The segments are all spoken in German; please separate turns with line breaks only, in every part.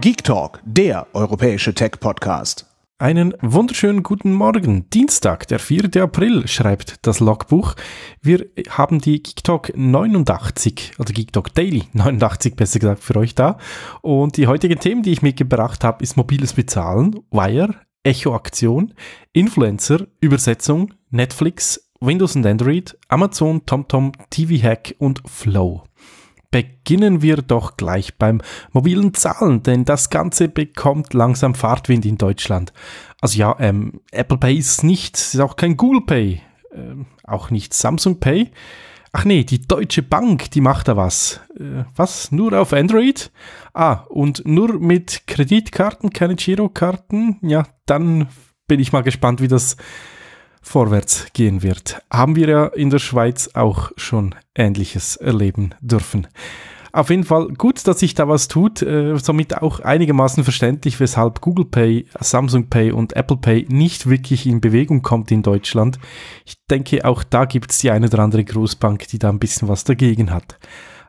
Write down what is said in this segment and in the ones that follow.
Geek Talk, der europäische Tech-Podcast. Einen wunderschönen guten Morgen. Dienstag, der 4. April, schreibt das Logbuch. Wir haben die Geek Talk 89, oder Geek Talk Daily 89 besser gesagt für euch da. Und die heutigen Themen, die ich mitgebracht habe, ist mobiles Bezahlen, Wire, Echo-Aktion, Influencer, Übersetzung, Netflix, Windows und Android, Amazon, TomTom, TV-Hack und Flow beginnen wir doch gleich beim mobilen Zahlen, denn das Ganze bekommt langsam Fahrtwind in Deutschland. Also ja, ähm, Apple Pay ist nicht, ist auch kein Google Pay, ähm, auch nicht Samsung Pay. Ach nee, die Deutsche Bank, die macht da was. Äh, was? Nur auf Android? Ah, und nur mit Kreditkarten, keine Girokarten? Ja, dann bin ich mal gespannt, wie das vorwärts gehen wird. Haben wir ja in der Schweiz auch schon Ähnliches erleben dürfen. Auf jeden Fall gut, dass sich da was tut, äh, somit auch einigermaßen verständlich, weshalb Google Pay, Samsung Pay und Apple Pay nicht wirklich in Bewegung kommt in Deutschland. Ich denke, auch da gibt es die eine oder andere Großbank, die da ein bisschen was dagegen hat.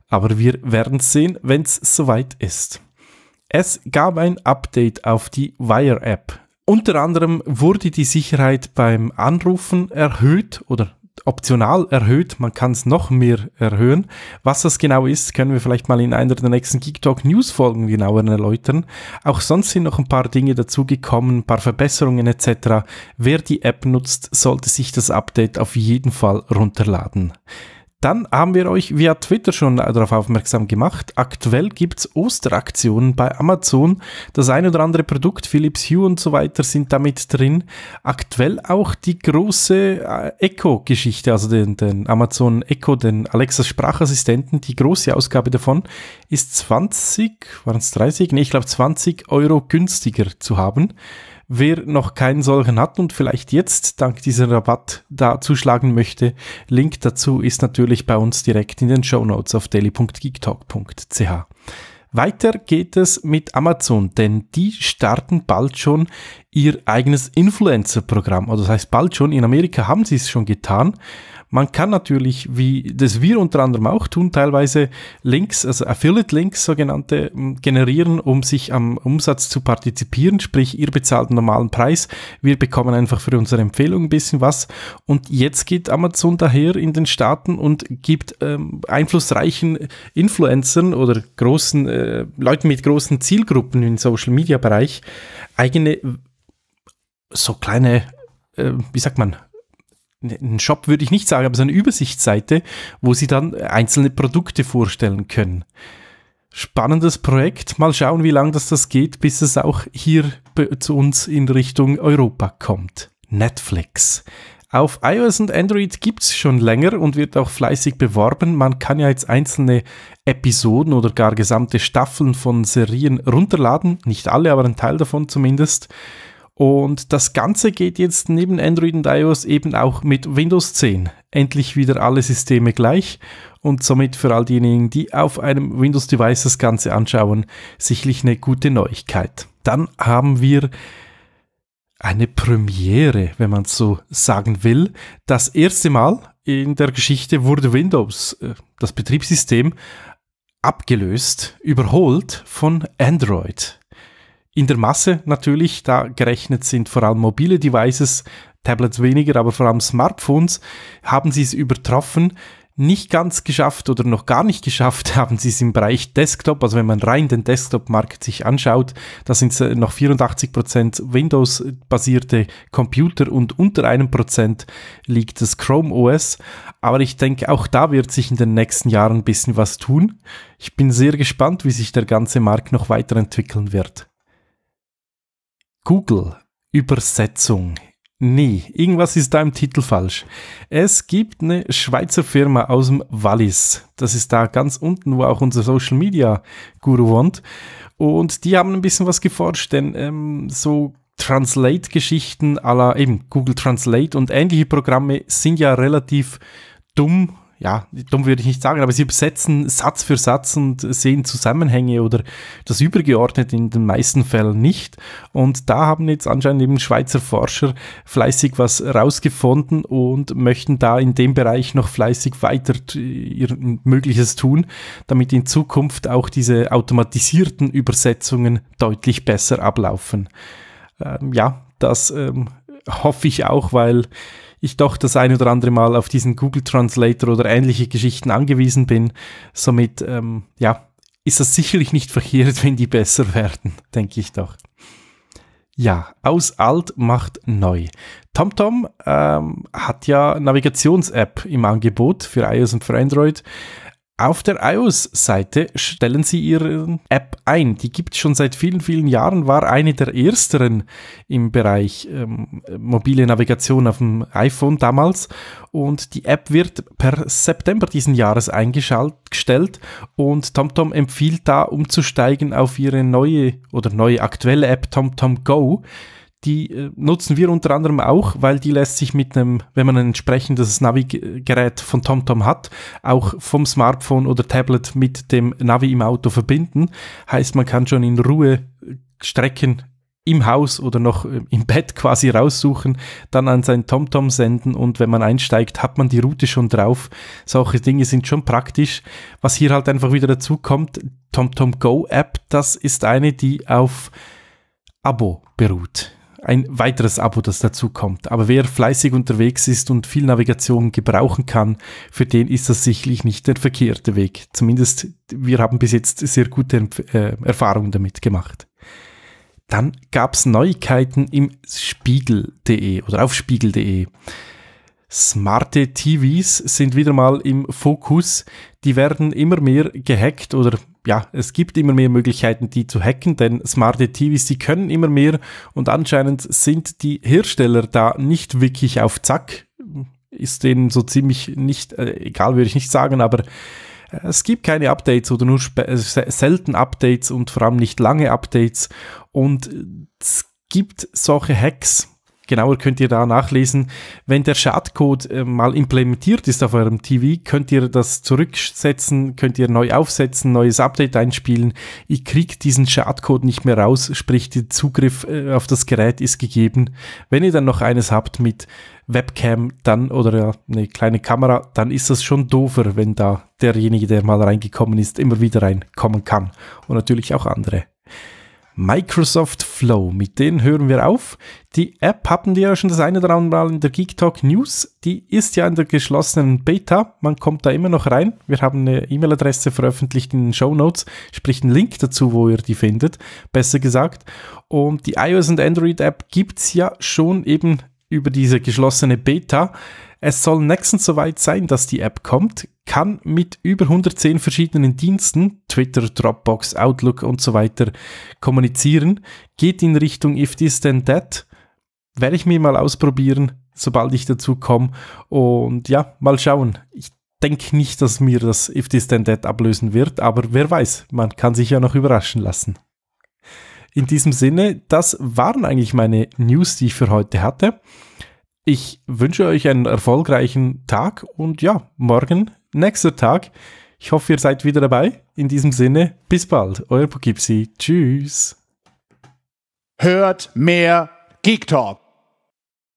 Aber wir werden sehen, wenn es soweit ist. Es gab ein Update auf die Wire App. Unter anderem wurde die Sicherheit beim Anrufen erhöht oder optional erhöht. Man kann es noch mehr erhöhen. Was das genau ist, können wir vielleicht mal in einer der nächsten Geek Talk News Folgen genauer erläutern. Auch sonst sind noch ein paar Dinge dazugekommen, ein paar Verbesserungen etc. Wer die App nutzt, sollte sich das Update auf jeden Fall runterladen. Dann haben wir euch via Twitter schon darauf aufmerksam gemacht. Aktuell gibt es Osteraktionen bei Amazon. Das ein oder andere Produkt, Philips Hue und so weiter, sind damit drin. Aktuell auch die große äh, Echo-Geschichte, also den, den, Amazon Echo, den Alexa Sprachassistenten. Die große Ausgabe davon ist 20, waren es 30? Ne, ich glaube 20 Euro günstiger zu haben. Wer noch keinen solchen hat und vielleicht jetzt dank dieser Rabatt da zuschlagen möchte, Link dazu ist natürlich bei uns direkt in den Show Notes auf daily.geektalk.ch. Weiter geht es mit Amazon, denn die starten bald schon ihr eigenes Influencer-Programm. Also das heißt bald schon, in Amerika haben sie es schon getan man kann natürlich, wie das wir unter anderem auch tun, teilweise Links, also Affiliate-Links sogenannte, generieren, um sich am Umsatz zu partizipieren, sprich ihr bezahlt einen normalen Preis, wir bekommen einfach für unsere Empfehlung ein bisschen was und jetzt geht Amazon daher in den Staaten und gibt ähm, einflussreichen Influencern oder großen äh, Leuten mit großen Zielgruppen im Social-Media-Bereich eigene so kleine, äh, wie sagt man, einen Shop würde ich nicht sagen, aber so eine Übersichtsseite, wo sie dann einzelne Produkte vorstellen können. Spannendes Projekt. Mal schauen, wie lange das, das geht, bis es auch hier zu uns in Richtung Europa kommt. Netflix. Auf iOS und Android gibt es schon länger und wird auch fleißig beworben. Man kann ja jetzt einzelne Episoden oder gar gesamte Staffeln von Serien runterladen. Nicht alle, aber ein Teil davon zumindest. Und das Ganze geht jetzt neben Android und iOS eben auch mit Windows 10. Endlich wieder alle Systeme gleich und somit für all diejenigen, die auf einem Windows-Device das Ganze anschauen, sicherlich eine gute Neuigkeit. Dann haben wir eine Premiere, wenn man so sagen will. Das erste Mal in der Geschichte wurde Windows, äh, das Betriebssystem, abgelöst, überholt von Android in der Masse natürlich, da gerechnet sind vor allem mobile Devices, Tablets weniger, aber vor allem Smartphones, haben sie es übertroffen. Nicht ganz geschafft oder noch gar nicht geschafft haben sie es im Bereich Desktop. Also wenn man rein den Desktop-Markt sich anschaut, da sind es äh, noch 84% Prozent Windows-basierte Computer und unter einem Prozent liegt das Chrome OS. Aber ich denke, auch da wird sich in den nächsten Jahren ein bisschen was tun. Ich bin sehr gespannt, wie sich der ganze Markt noch weiterentwickeln wird. Google Übersetzung. Nee, Irgendwas ist da im Titel falsch. Es gibt eine Schweizer Firma aus dem Wallis. Das ist da ganz unten, wo auch unser Social Media Guru wohnt. Und die haben ein bisschen was geforscht, denn ähm, so Translate-Geschichten aller eben Google Translate und ähnliche Programme sind ja relativ dumm ja, dumm würde ich nicht sagen, aber sie übersetzen Satz für Satz und sehen Zusammenhänge oder das übergeordnet in den meisten Fällen nicht. Und da haben jetzt anscheinend eben Schweizer Forscher fleißig was rausgefunden und möchten da in dem Bereich noch fleißig weiter ihr Mögliches tun, damit in Zukunft auch diese automatisierten Übersetzungen deutlich besser ablaufen. Ähm, ja, das ähm, hoffe ich auch, weil ich doch das ein oder andere Mal auf diesen Google Translator oder ähnliche Geschichten angewiesen bin. Somit, ähm, ja, ist das sicherlich nicht verkehrt, wenn die besser werden, denke ich doch. Ja, aus alt macht neu. TomTom ähm, hat ja Navigations-App im Angebot für iOS und für Android. Auf der iOS-Seite stellen Sie Ihre App ein. Die gibt es schon seit vielen, vielen Jahren, war eine der ersteren im Bereich ähm, mobile Navigation auf dem iPhone damals. Und die App wird per September diesen Jahres eingestellt und TomTom empfiehlt da umzusteigen auf ihre neue oder neue aktuelle App TomTom Go die äh, nutzen wir unter anderem auch, weil die lässt sich mit einem, wenn man ein entsprechendes Navi-Gerät von TomTom hat, auch vom Smartphone oder Tablet mit dem Navi im Auto verbinden. Heißt, man kann schon in Ruhe äh, Strecken im Haus oder noch äh, im Bett quasi raussuchen, dann an sein TomTom senden und wenn man einsteigt, hat man die Route schon drauf. Solche Dinge sind schon praktisch. Was hier halt einfach wieder dazu kommt, TomTom Go App, das ist eine, die auf Abo beruht ein weiteres Abo, das dazu kommt. Aber wer fleißig unterwegs ist und viel Navigation gebrauchen kann, für den ist das sicherlich nicht der verkehrte Weg. Zumindest wir haben bis jetzt sehr gute äh, Erfahrungen damit gemacht. Dann gab es Neuigkeiten im Spiegel.de oder auf Spiegel.de. Smarte TVs sind wieder mal im Fokus. Die werden immer mehr gehackt oder ja, es gibt immer mehr Möglichkeiten, die zu hacken, denn smarte TVs, die können immer mehr und anscheinend sind die Hersteller da nicht wirklich auf Zack. Ist denen so ziemlich nicht, äh, egal würde ich nicht sagen, aber äh, es gibt keine Updates oder nur äh, selten Updates und vor allem nicht lange Updates und äh, es gibt solche Hacks, Genauer könnt ihr da nachlesen. Wenn der Schadcode äh, mal implementiert ist auf eurem TV, könnt ihr das zurücksetzen, könnt ihr neu aufsetzen, neues Update einspielen. Ich krieg diesen Schadcode nicht mehr raus, sprich der Zugriff äh, auf das Gerät ist gegeben. Wenn ihr dann noch eines habt mit Webcam dann oder ja, eine kleine Kamera, dann ist das schon doofer, wenn da derjenige, der mal reingekommen ist, immer wieder reinkommen kann. Und natürlich auch andere. Microsoft Flow. Mit denen hören wir auf. Die App hatten wir ja schon das eine oder andere Mal in der Geek Talk News. Die ist ja in der geschlossenen Beta. Man kommt da immer noch rein. Wir haben eine E-Mail-Adresse veröffentlicht in den Show Notes, sprich einen Link dazu, wo ihr die findet, besser gesagt. Und die iOS und Android App gibt es ja schon eben über diese geschlossene Beta. Es soll nächstens soweit sein, dass die App kommt, kann mit über 110 verschiedenen Diensten, Twitter, Dropbox, Outlook und so weiter, kommunizieren, geht in Richtung If This Then That. Werde ich mir mal ausprobieren, sobald ich dazu komme. Und ja, mal schauen. Ich denke nicht, dass mir das If This Then That ablösen wird, aber wer weiß, man kann sich ja noch überraschen lassen. In diesem Sinne, das waren eigentlich meine News, die ich für heute hatte. Ich wünsche euch einen erfolgreichen Tag und ja, morgen, nächster Tag. Ich hoffe, ihr seid wieder dabei. In diesem Sinne, bis bald. Euer Poughkeepsie. Tschüss. Hört mehr Geek Talk.